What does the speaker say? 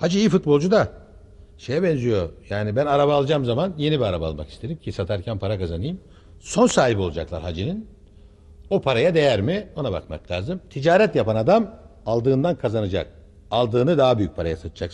Hacı iyi futbolcu da şeye benziyor. Yani ben araba alacağım zaman yeni bir araba almak istedim ki satarken para kazanayım. Son sahibi olacaklar hacinin. O paraya değer mi ona bakmak lazım. Ticaret yapan adam aldığından kazanacak. Aldığını daha büyük paraya satacak.